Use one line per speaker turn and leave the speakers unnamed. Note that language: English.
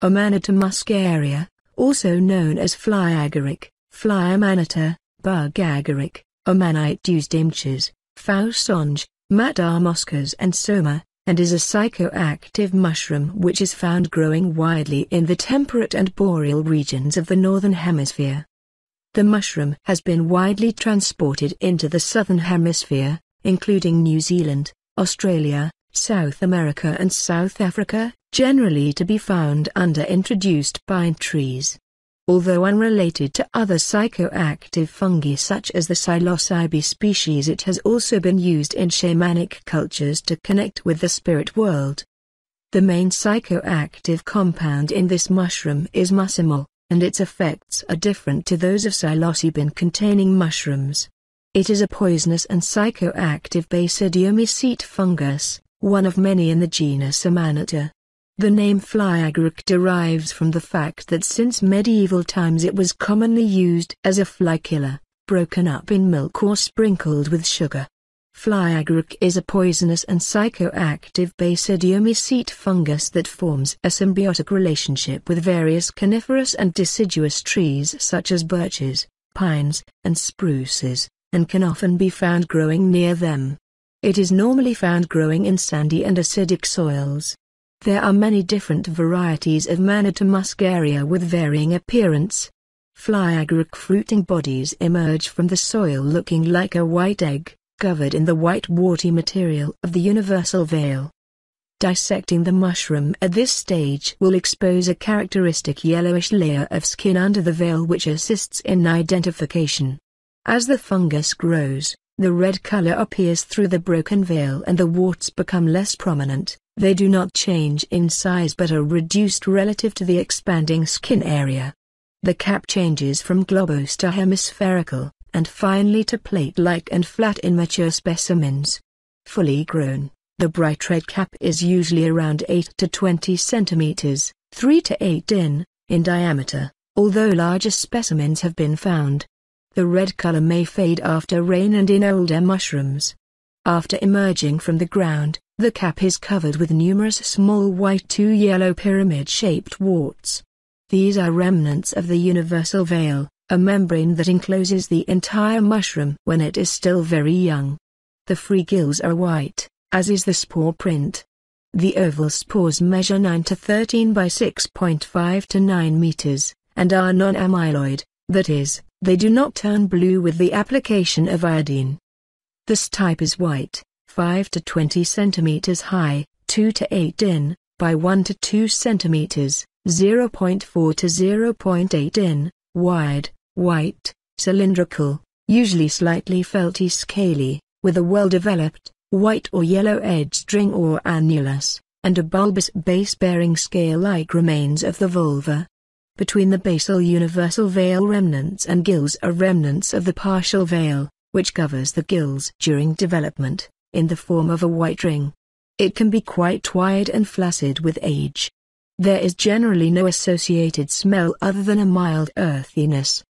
Amanita muscaria, also known as fly agaric, fly amanita, bug agaric, amanite imches, fausonge, madar muskers, and soma, and is a psychoactive mushroom which is found growing widely in the temperate and boreal regions of the northern hemisphere. The mushroom has been widely transported into the southern hemisphere, including New Zealand, Australia, South America and South Africa, generally to be found under introduced pine trees. Although unrelated to other psychoactive fungi such as the psilocybe species it has also been used in shamanic cultures to connect with the spirit world. The main psychoactive compound in this mushroom is muscimol, and its effects are different to those of psilocybin-containing mushrooms. It is a poisonous and psychoactive basidiomycete fungus, one of many in the genus Amanita. The name flyagric derives from the fact that since medieval times it was commonly used as a fly killer, broken up in milk or sprinkled with sugar. Flyagric is a poisonous and psychoactive basidiomycete fungus that forms a symbiotic relationship with various coniferous and deciduous trees such as birches, pines, and spruces, and can often be found growing near them. It is normally found growing in sandy and acidic soils. There are many different varieties of Manita muscaria with varying appearance. Flyagric fruiting bodies emerge from the soil looking like a white egg, covered in the white warty material of the universal veil. Dissecting the mushroom at this stage will expose a characteristic yellowish layer of skin under the veil which assists in identification. As the fungus grows, the red color appears through the broken veil and the warts become less prominent. They do not change in size but are reduced relative to the expanding skin area. The cap changes from globose to hemispherical, and finally to plate-like and flat in mature specimens. Fully grown, the bright red cap is usually around 8 to 20 centimeters, 3 to 8 in, in diameter, although larger specimens have been found. The red color may fade after rain and in older mushrooms. After emerging from the ground, the cap is covered with numerous small white to yellow pyramid-shaped warts. These are remnants of the universal veil, a membrane that encloses the entire mushroom when it is still very young. The free gills are white, as is the spore print. The oval spores measure 9 to 13 by 6.5 to 9 meters, and are non-amyloid, that is, they do not turn blue with the application of iodine. This type is white, 5 to 20 centimeters high, 2 to 8 in, by 1 to 2 centimeters, 0.4 to 0.8 in, wide, white, cylindrical, usually slightly felty scaly, with a well-developed, white or yellow edged ring or annulus, and a bulbous base-bearing scale-like remains of the vulva. Between the basal universal veil remnants and gills are remnants of the partial veil, which covers the gills during development, in the form of a white ring. It can be quite wide and flaccid with age. There is generally no associated smell other than a mild earthiness.